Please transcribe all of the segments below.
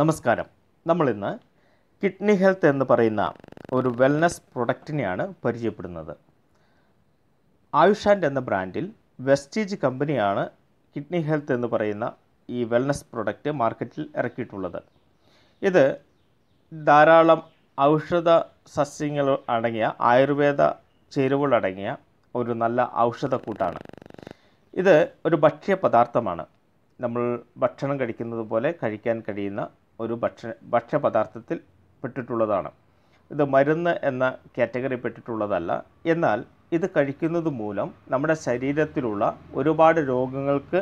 നമസ്കാരം നമ്മളിന്ന് kidney health എന്ന് പറയുന്ന ഒരു വെൽനസ് പ്രൊഡക്റ്റിനെയാണ് പരിചയപ്പെടുന്നത് ആയുഷാൻഡ് എന്ന ബ്രാൻഡിൽ വെസ്റ്റീജ് കമ്പനിയാണ് കിഡ്നി ഹെൽത്ത് എന്ന് പറയുന്ന ഈ വെൽനസ് പ്രൊഡക്റ്റ് മാർക്കറ്റിൽ ഇറക്കിയിട്ടുള്ളത് ഇത് ധാരാളം ഔഷധ സസ്യങ്ങൾ അടങ്ങിയ ആയുർവേദ ചേരുവകളടങ്ങിയ ഒരു നല്ല ഔഷധക്കൂട്ടാണ് ഇത് ഒരു ഭക്ഷ്യ പദാർത്ഥമാണ് നമ്മൾ ഭക്ഷണം കഴിക്കുന്നത് പോലെ കഴിക്കാൻ കഴിയുന്ന ഒരു ഭക്ഷ ഭക്ഷ്യപദാർത്ഥത്തിൽ പെട്ടിട്ടുള്ളതാണ് ഇത് മരുന്ന് എന്ന കാറ്റഗറി പെട്ടിട്ടുള്ളതല്ല എന്നാൽ ഇത് കഴിക്കുന്നത് മൂലം നമ്മുടെ ശരീരത്തിലുള്ള ഒരുപാട് രോഗങ്ങൾക്ക്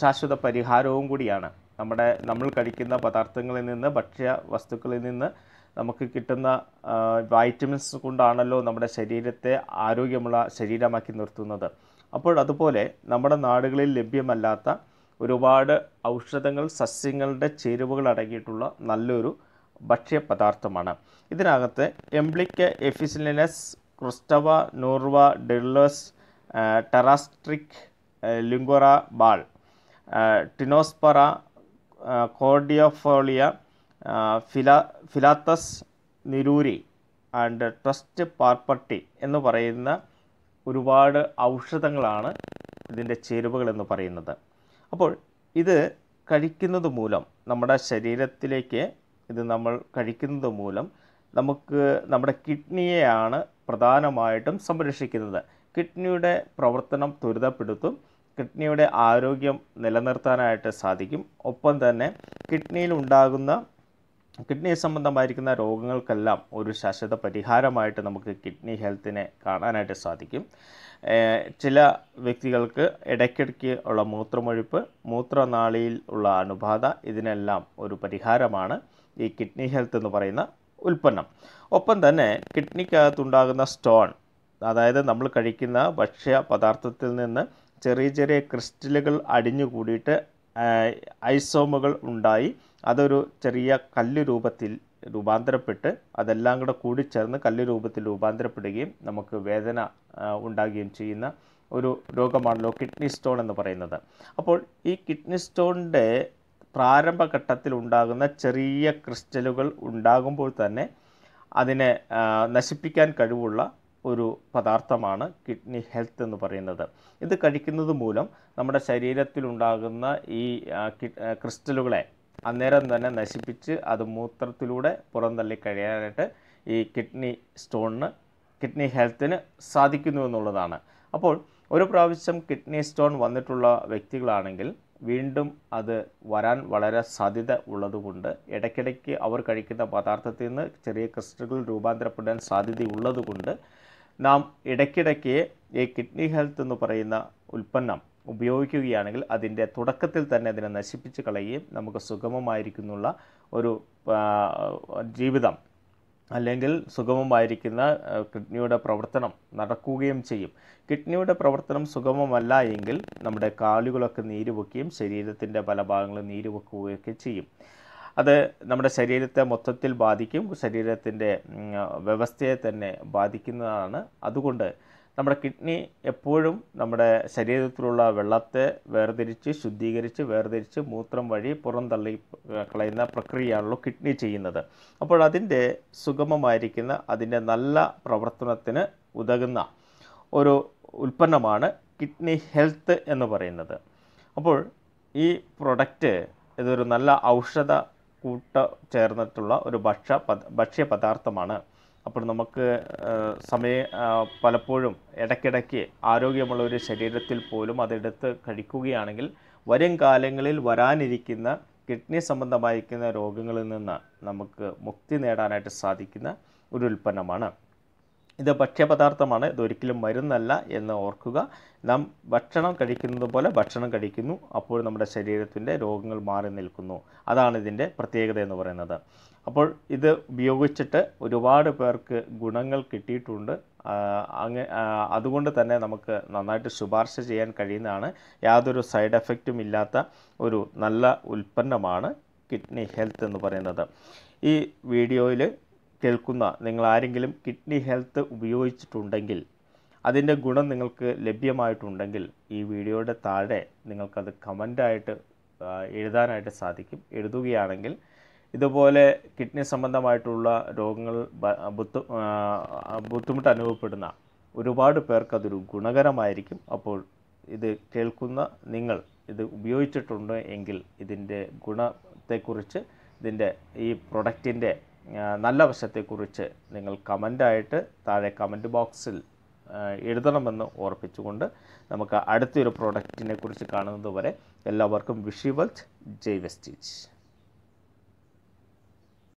ശാശ്വത പരിഹാരവും കൂടിയാണ് നമ്മുടെ നമ്മൾ കഴിക്കുന്ന പദാർത്ഥങ്ങളിൽ നിന്ന് ഭക്ഷ്യ വസ്തുക്കളിൽ നിന്ന് നമുക്ക് കിട്ടുന്ന വൈറ്റമിൻസ് കൊണ്ടാണല്ലോ നമ്മുടെ ശരീരത്തെ ആരോഗ്യമുള്ള ശരീരമാക്കി നിർത്തുന്നത് അപ്പോൾ അതുപോലെ നമ്മുടെ നാടുകളിൽ ലഭ്യമല്ലാത്ത ഒരുപാട് ഔഷധങ്ങൾ സസ്യങ്ങളുടെ ചേരുവകൾ അടങ്ങിയിട്ടുള്ള നല്ലൊരു ഭക്ഷ്യപദാർത്ഥമാണ് ഇതിനകത്ത് എംബ്ലിക്ക എഫിസിലിനസ് ക്രിസ്റ്റവ നോർവ ഡെർലസ് ടെറാസ്ട്രിക് ലിംഗോറ ബാൾ ടിനോസ്പറ കോർഡിയോഫോളിയ ഫില ഫിലാത്തസ് നിരൂരി ആൻഡ് ട്രസ്റ്റ് പാർപ്പട്ടി എന്ന് പറയുന്ന ഒരുപാട് ഔഷധങ്ങളാണ് ഇതിൻ്റെ ചേരുവകൾ എന്ന് പറയുന്നത് അപ്പോൾ ഇത് കഴിക്കുന്നത് മൂലം നമ്മുടെ ശരീരത്തിലേക്ക് ഇത് നമ്മൾ കഴിക്കുന്നത് മൂലം നമുക്ക് നമ്മുടെ കിഡ്നിയെയാണ് പ്രധാനമായിട്ടും സംരക്ഷിക്കുന്നത് കിഡ്നിയുടെ പ്രവർത്തനം ത്വരിതപ്പെടുത്തും കിഡ്നിയുടെ ആരോഗ്യം നിലനിർത്താനായിട്ട് സാധിക്കും ഒപ്പം തന്നെ കിഡ്നിയിൽ ഉണ്ടാകുന്ന കിഡ്നി സംബന്ധമായിരിക്കുന്ന രോഗങ്ങൾക്കെല്ലാം ഒരു ശാശ്വത പരിഹാരമായിട്ട് നമുക്ക് കിഡ്നി ഹെൽത്തിനെ കാണാനായിട്ട് സാധിക്കും ചില വ്യക്തികൾക്ക് ഇടയ്ക്കിടയ്ക്ക് ഉള്ള മൂത്രമൊഴിപ്പ് മൂത്രനാളിയിൽ ഉള്ള അണുബാധ ഇതിനെല്ലാം ഒരു പരിഹാരമാണ് ഈ കിഡ്നി ഹെൽത്ത് എന്ന് പറയുന്ന ഉൽപ്പന്നം ഒപ്പം തന്നെ കിഡ്നിക്കകത്തുണ്ടാകുന്ന സ്റ്റോൺ അതായത് നമ്മൾ കഴിക്കുന്ന ഭക്ഷ്യ പദാർത്ഥത്തിൽ നിന്ന് ചെറിയ ചെറിയ ക്രിസ്റ്റലുകൾ അടിഞ്ഞു ഐസോമുകൾ ഉണ്ടായി അതൊരു ചെറിയ കല്ല് രൂപത്തിൽ രൂപാന്തരപ്പെട്ട് അതെല്ലാം കൂടെ കൂടിച്ചേർന്ന് കല്ല് രൂപത്തിൽ രൂപാന്തരപ്പെടുകയും നമുക്ക് വേദന ഉണ്ടാകുകയും ചെയ്യുന്ന ഒരു രോഗമാണല്ലോ കിഡ്നി സ്റ്റോൺ എന്ന് പറയുന്നത് അപ്പോൾ ഈ കിഡ്നി സ്റ്റോണിൻ്റെ പ്രാരംഭഘട്ടത്തിൽ ഉണ്ടാകുന്ന ചെറിയ ക്രിസ്റ്റലുകൾ ഉണ്ടാകുമ്പോൾ തന്നെ അതിനെ നശിപ്പിക്കാൻ കഴിവുള്ള ഒരു പദാർത്ഥമാണ് കിഡ്നി ഹെൽത്ത് എന്ന് പറയുന്നത് ഇത് കഴിക്കുന്നത് മൂലം നമ്മുടെ ശരീരത്തിലുണ്ടാകുന്ന ഈ ക്രിസ്റ്റലുകളെ അന്നേരം തന്നെ നശിപ്പിച്ച് അത് മൂത്രത്തിലൂടെ പുറന്തള്ളി കഴിയാനായിട്ട് ഈ കിഡ്നി സ്റ്റോണിന് കിഡ്നി ഹെൽത്തിന് സാധിക്കുന്നു എന്നുള്ളതാണ് അപ്പോൾ ഒരു പ്രാവശ്യം കിഡ്നി സ്റ്റോൺ വന്നിട്ടുള്ള വ്യക്തികളാണെങ്കിൽ വീണ്ടും അത് വരാൻ വളരെ സാധ്യത ഉള്ളതുകൊണ്ട് ഇടയ്ക്കിടയ്ക്ക് അവർ കഴിക്കുന്ന പദാർത്ഥത്തിൽ നിന്ന് ചെറിയ ക്രിസ്റ്റലുകൾ രൂപാന്തരപ്പെടാൻ സാധ്യതയുള്ളതുകൊണ്ട് നാം ഇടയ്ക്കിടയ്ക്ക് ഈ കിഡ്നി ഹെൽത്ത് എന്ന് പറയുന്ന ഉൽപ്പന്നം ഉപയോഗിക്കുകയാണെങ്കിൽ അതിൻ്റെ തുടക്കത്തിൽ തന്നെ അതിനെ നശിപ്പിച്ച് കളയുകയും നമുക്ക് സുഗമമായിരിക്കുന്നുള്ള ഒരു ജീവിതം അല്ലെങ്കിൽ സുഗമമായിരിക്കുന്ന കിഡ്നിയുടെ പ്രവർത്തനം നടക്കുകയും ചെയ്യും കിഡ്നിയുടെ പ്രവർത്തനം സുഗമമല്ല എങ്കിൽ നമ്മുടെ കാലുകളൊക്കെ വയ്ക്കുകയും ശരീരത്തിൻ്റെ പല ഭാഗങ്ങളും വയ്ക്കുകയൊക്കെ ചെയ്യും അത് നമ്മുടെ ശരീരത്തെ മൊത്തത്തിൽ ബാധിക്കും ശരീരത്തിൻ്റെ വ്യവസ്ഥയെ തന്നെ ബാധിക്കുന്നതാണ് അതുകൊണ്ട് നമ്മുടെ കിഡ്നി എപ്പോഴും നമ്മുടെ ശരീരത്തിലുള്ള വെള്ളത്തെ വേർതിരിച്ച് ശുദ്ധീകരിച്ച് വേർതിരിച്ച് മൂത്രം വഴി പുറന്തള്ളി കളയുന്ന പ്രക്രിയയാണല്ലോ കിഡ്നി ചെയ്യുന്നത് അപ്പോൾ അതിൻ്റെ സുഗമമായിരിക്കുന്ന അതിൻ്റെ നല്ല പ്രവർത്തനത്തിന് ഉതകുന്ന ഒരു ഉൽപ്പന്നമാണ് കിഡ്നി ഹെൽത്ത് എന്ന് പറയുന്നത് അപ്പോൾ ഈ പ്രൊഡക്റ്റ് ഇതൊരു നല്ല ഔഷധ കൂട്ട ചേർന്നിട്ടുള്ള ഒരു ഭക്ഷ്യ ഭക്ഷ്യ പദാർത്ഥമാണ് അപ്പോൾ നമുക്ക് സമയ പലപ്പോഴും ഇടയ്ക്കിടയ്ക്ക് ആരോഗ്യമുള്ള ഒരു ശരീരത്തിൽ പോലും അതെടുത്ത് കഴിക്കുകയാണെങ്കിൽ വരും കാലങ്ങളിൽ വരാനിരിക്കുന്ന കിഡ്നി സംബന്ധമായിരിക്കുന്ന രോഗങ്ങളിൽ നിന്ന് നമുക്ക് മുക്തി നേടാനായിട്ട് സാധിക്കുന്ന ഒരു ഉൽപ്പന്നമാണ് ഇത് ഭക്ഷ്യപദാർത്ഥമാണ് ഇതൊരിക്കലും മരുന്നല്ല എന്ന് ഓർക്കുക നാം ഭക്ഷണം കഴിക്കുന്നത് പോലെ ഭക്ഷണം കഴിക്കുന്നു അപ്പോൾ നമ്മുടെ ശരീരത്തിൻ്റെ രോഗങ്ങൾ മാറി നിൽക്കുന്നു അതാണ് ഇതിൻ്റെ പ്രത്യേകത എന്ന് പറയുന്നത് അപ്പോൾ ഇത് ഉപയോഗിച്ചിട്ട് ഒരുപാട് പേർക്ക് ഗുണങ്ങൾ കിട്ടിയിട്ടുണ്ട് അങ്ങ് അതുകൊണ്ട് തന്നെ നമുക്ക് നന്നായിട്ട് ശുപാർശ ചെയ്യാൻ കഴിയുന്നതാണ് യാതൊരു സൈഡ് എഫക്റ്റും ഇല്ലാത്ത ഒരു നല്ല ഉൽപ്പന്നമാണ് കിഡ്നി ഹെൽത്ത് എന്ന് പറയുന്നത് ഈ വീഡിയോയിൽ കേൾക്കുന്ന നിങ്ങൾ ആരെങ്കിലും കിഡ്നി ഹെൽത്ത് ഉപയോഗിച്ചിട്ടുണ്ടെങ്കിൽ അതിൻ്റെ ഗുണം നിങ്ങൾക്ക് ലഭ്യമായിട്ടുണ്ടെങ്കിൽ ഈ വീഡിയോയുടെ താഴെ നിങ്ങൾക്കത് കമൻ്റായിട്ട് എഴുതാനായിട്ട് സാധിക്കും എഴുതുകയാണെങ്കിൽ ഇതുപോലെ കിഡ്നി സംബന്ധമായിട്ടുള്ള രോഗങ്ങൾ ബുദ്ധ ബുദ്ധിമുട്ട് അനുഭവപ്പെടുന്ന ഒരുപാട് പേർക്ക് അതൊരു ഗുണകരമായിരിക്കും അപ്പോൾ ഇത് കേൾക്കുന്ന നിങ്ങൾ ഇത് ഉപയോഗിച്ചിട്ടുണ്ട് എങ്കിൽ ഇതിൻ്റെ ഗുണത്തെക്കുറിച്ച് ഇതിൻ്റെ ഈ പ്രൊഡക്റ്റിൻ്റെ നല്ല വശത്തെക്കുറിച്ച് നിങ്ങൾ കമൻ്റായിട്ട് താഴെ കമൻറ്റ് ബോക്സിൽ എഴുതണമെന്ന് ഓർപ്പിച്ചുകൊണ്ട് നമുക്ക് അടുത്തൊരു പ്രോഡക്റ്റിനെ കുറിച്ച് കാണുന്നത് വരെ എല്ലാവർക്കും വിഷ്യുവൽ ജൈവ സ്റ്റിച്ച്